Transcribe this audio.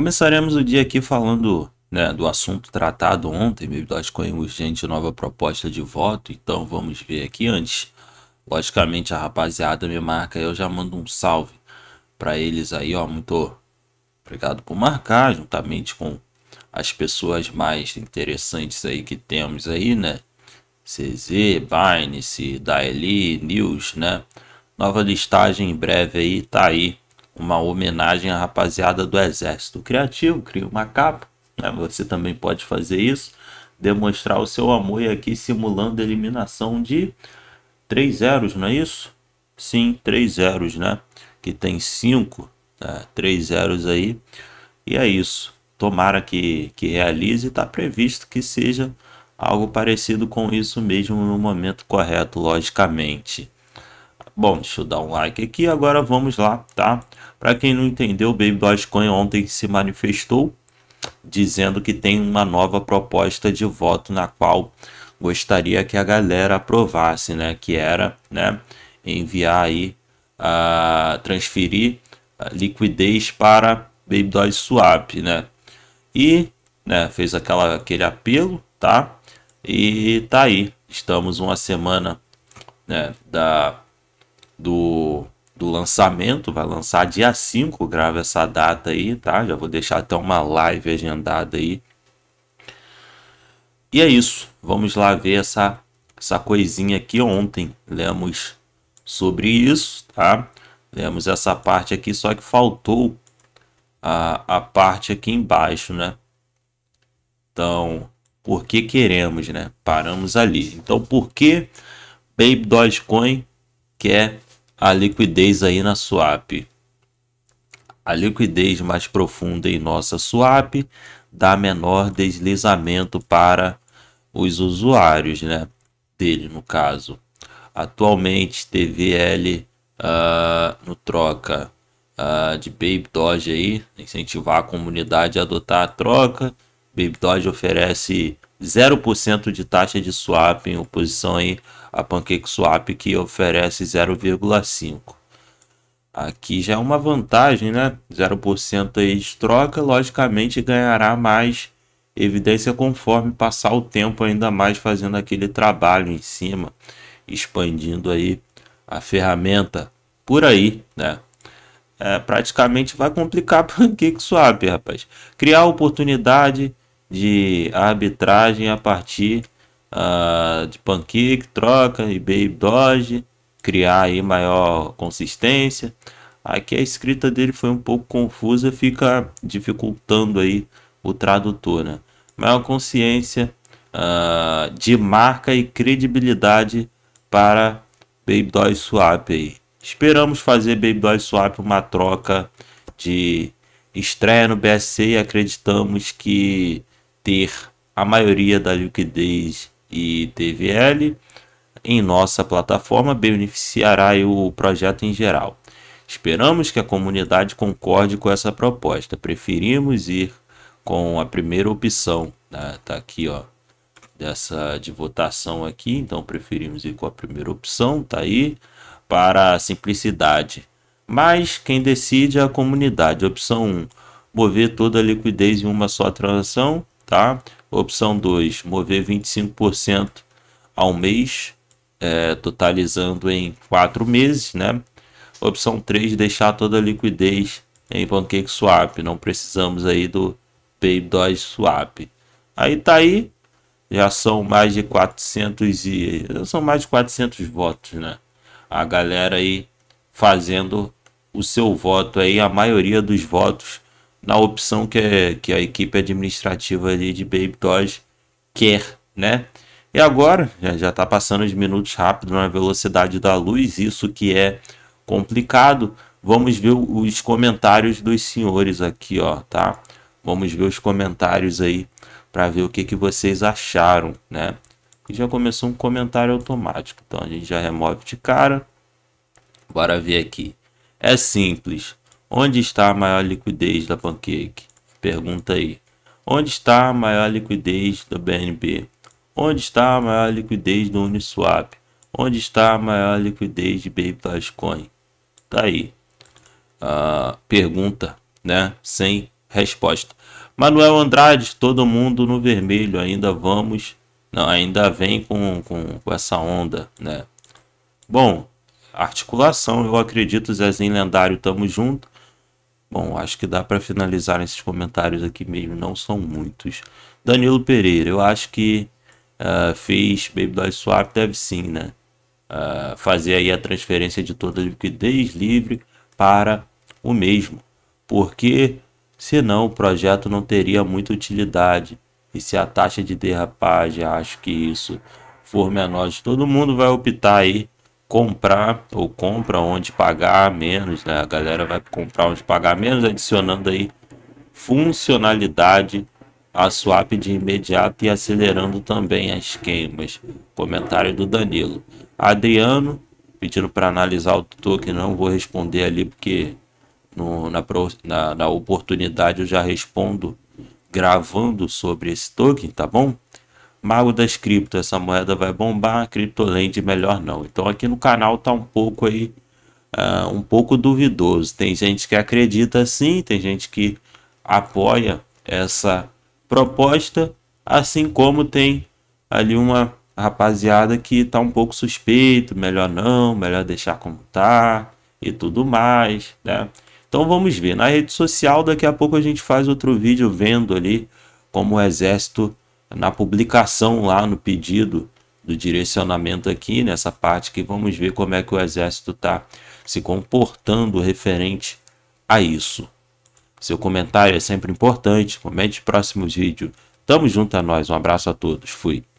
Começaremos o dia aqui falando né, do assunto tratado ontem, nós conhecemos gente nova proposta de voto, então vamos ver aqui antes. Logicamente a rapaziada me marca, eu já mando um salve para eles aí, ó, muito obrigado por marcar, juntamente com as pessoas mais interessantes aí que temos aí, né? CZ, Binance, Daily, News, né? Nova listagem em breve aí, tá aí uma homenagem à rapaziada do Exército Criativo, cria uma capa, né? você também pode fazer isso, demonstrar o seu amor e aqui simulando a eliminação de três zeros, não é isso? Sim, três zeros, né? Que tem cinco, né? três zeros aí, e é isso. Tomara que, que realize, está previsto que seja algo parecido com isso mesmo no momento correto, logicamente. Bom, deixa eu dar um like aqui, agora vamos lá, tá? Para quem não entendeu, o Baby Dogecoin ontem se manifestou dizendo que tem uma nova proposta de voto na qual gostaria que a galera aprovasse, né? Que era, né? Enviar aí, a transferir liquidez para Baby Doge Swap, né? E, né? Fez aquela aquele apelo, tá? E tá aí. Estamos uma semana né, da do, do lançamento, vai lançar dia 5, grava essa data aí, tá? Já vou deixar até uma live agendada aí. E é isso, vamos lá ver essa, essa coisinha aqui ontem, lemos sobre isso, tá? Lemos essa parte aqui, só que faltou a, a parte aqui embaixo, né? Então, por que queremos, né? Paramos ali. Então, por que Baby Dogecoin quer a liquidez aí na swap. A liquidez mais profunda em nossa swap dá menor deslizamento para os usuários, né? Dele no caso. Atualmente TVL uh, ah, no troca uh, de Baby Doge aí, incentivar a comunidade a adotar a troca. Baby Doge oferece 0% de taxa de swap em oposição aí a PancakeSwap que oferece 0,5. Aqui já é uma vantagem, né? 0% aí de troca, logicamente ganhará mais evidência conforme passar o tempo ainda mais fazendo aquele trabalho em cima, expandindo aí a ferramenta por aí, né? É, praticamente vai complicar PancakeSwap, rapaz. Criar oportunidade de arbitragem a partir uh, de pancake, troca e baby dodge, criar aí maior consistência. Aqui a escrita dele foi um pouco confusa, fica dificultando aí o tradutor, né? Maior consciência uh, de marca e credibilidade para Baby Doll Swap aí. Esperamos fazer Baby Doy Swap uma troca de estreia no BSC e acreditamos que ter a maioria da liquidez e TVL em nossa plataforma beneficiará o projeto em geral. Esperamos que a comunidade concorde com essa proposta. Preferimos ir com a primeira opção, tá, tá aqui, ó, dessa de votação aqui, então preferimos ir com a primeira opção, tá aí, para a simplicidade. Mas quem decide é a comunidade. Opção 1, mover toda a liquidez em uma só transação tá? Opção 2, mover 25% ao mês, é, totalizando em 4 meses, né? Opção 3, deixar toda a liquidez em Pancake Swap, não precisamos aí do Paydoge Swap. Aí tá aí, já são mais de 400 e são mais de 400 votos, né? A galera aí fazendo o seu voto aí, a maioria dos votos na opção que, é, que a equipe administrativa ali de Baby Doge quer, né? E agora, já está passando os minutos rápido na velocidade da luz, isso que é complicado. Vamos ver os comentários dos senhores aqui, ó, tá? Vamos ver os comentários aí para ver o que, que vocês acharam, né? E já começou um comentário automático, então a gente já remove de cara. Bora ver aqui. É simples. Onde está a maior liquidez da Pancake? Pergunta aí. Onde está a maior liquidez do BNB? Onde está a maior liquidez do Uniswap? Onde está a maior liquidez de Baby Coin? Tá aí. Uh, pergunta, né? Sem resposta. Manuel Andrade, todo mundo no vermelho. Ainda vamos. Não, ainda vem com, com, com essa onda, né? Bom, articulação, eu acredito, Zezinho Lendário, tamo junto. Bom, acho que dá para finalizar esses comentários aqui mesmo, não são muitos. Danilo Pereira, eu acho que uh, fez Baby Dói Swap, deve sim, né? Uh, fazer aí a transferência de toda a liquidez livre para o mesmo, porque senão o projeto não teria muita utilidade. E se a taxa de derrapagem, acho que isso for menor de todo mundo, vai optar aí comprar ou compra onde pagar menos, né? A galera vai comprar onde pagar menos, adicionando aí funcionalidade a swap de imediato e acelerando também as queimas. Comentário do Danilo. Adriano pedindo para analisar o token, não vou responder ali porque no, na, na, na oportunidade eu já respondo gravando sobre esse token, tá bom? Mago das cripto, essa moeda vai bombar, Criptoland melhor não. Então aqui no canal tá um pouco aí, uh, um pouco duvidoso. Tem gente que acredita sim, tem gente que apoia essa proposta, assim como tem ali uma rapaziada que tá um pouco suspeito, melhor não, melhor deixar como tá e tudo mais, né? Então vamos ver, na rede social daqui a pouco a gente faz outro vídeo vendo ali como o exército na publicação lá no pedido do direcionamento aqui, nessa parte que vamos ver como é que o exército está se comportando referente a isso. Seu comentário é sempre importante, comente próximos vídeos. Tamo junto a nós, um abraço a todos, fui.